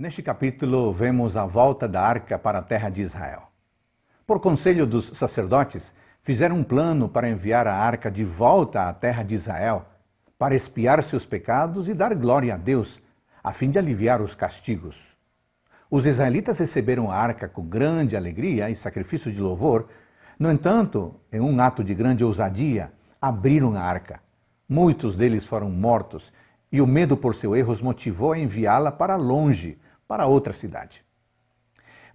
Neste capítulo, vemos a volta da arca para a terra de Israel. Por conselho dos sacerdotes, fizeram um plano para enviar a arca de volta à terra de Israel, para espiar seus pecados e dar glória a Deus, a fim de aliviar os castigos. Os israelitas receberam a arca com grande alegria e sacrifício de louvor, no entanto, em um ato de grande ousadia, abriram a arca. Muitos deles foram mortos e o medo por seu erro os motivou a enviá-la para longe para outra cidade.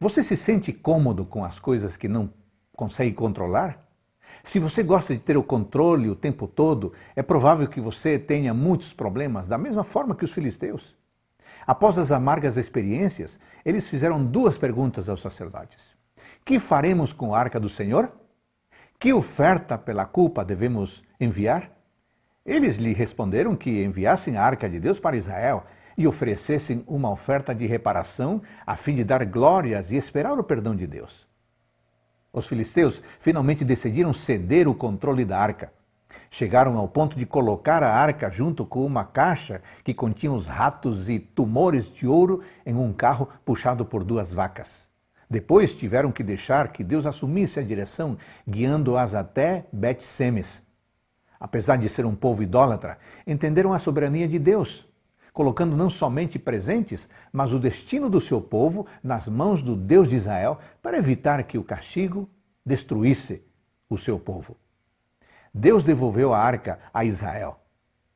Você se sente cômodo com as coisas que não consegue controlar? Se você gosta de ter o controle o tempo todo, é provável que você tenha muitos problemas, da mesma forma que os filisteus. Após as amargas experiências, eles fizeram duas perguntas aos sacerdotes: Que faremos com a arca do Senhor? Que oferta pela culpa devemos enviar? Eles lhe responderam que enviassem a arca de Deus para Israel, e oferecessem uma oferta de reparação a fim de dar glórias e esperar o perdão de Deus. Os filisteus finalmente decidiram ceder o controle da arca. Chegaram ao ponto de colocar a arca junto com uma caixa que continha os ratos e tumores de ouro em um carro puxado por duas vacas. Depois tiveram que deixar que Deus assumisse a direção, guiando-as até Bet-Semes. Apesar de ser um povo idólatra, entenderam a soberania de Deus colocando não somente presentes, mas o destino do seu povo nas mãos do Deus de Israel, para evitar que o castigo destruísse o seu povo. Deus devolveu a arca a Israel.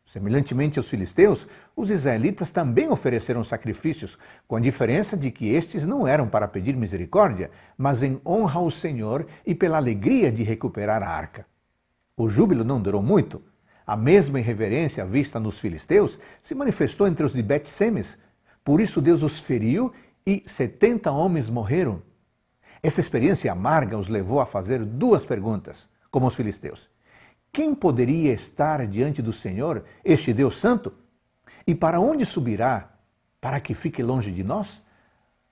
Semelhantemente aos filisteus, os israelitas também ofereceram sacrifícios, com a diferença de que estes não eram para pedir misericórdia, mas em honra ao Senhor e pela alegria de recuperar a arca. O júbilo não durou muito. A mesma irreverência vista nos filisteus se manifestou entre os de Bet-Semes. Por isso Deus os feriu e 70 homens morreram. Essa experiência amarga os levou a fazer duas perguntas, como os filisteus. Quem poderia estar diante do Senhor, este Deus Santo? E para onde subirá para que fique longe de nós?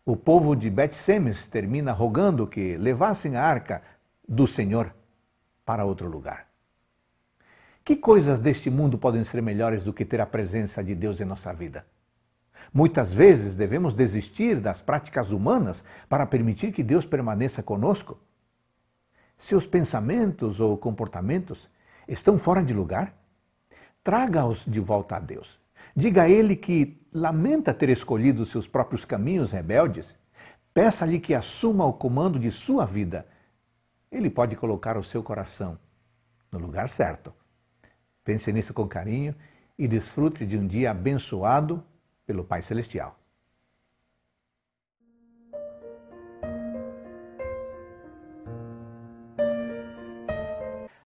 O povo de Bet-Semes termina rogando que levassem a arca do Senhor para outro lugar. Que coisas deste mundo podem ser melhores do que ter a presença de Deus em nossa vida? Muitas vezes devemos desistir das práticas humanas para permitir que Deus permaneça conosco. Seus pensamentos ou comportamentos estão fora de lugar? Traga-os de volta a Deus. Diga a Ele que lamenta ter escolhido seus próprios caminhos rebeldes. Peça-lhe que assuma o comando de sua vida. Ele pode colocar o seu coração no lugar certo. Pense nisso com carinho e desfrute de um dia abençoado pelo Pai Celestial.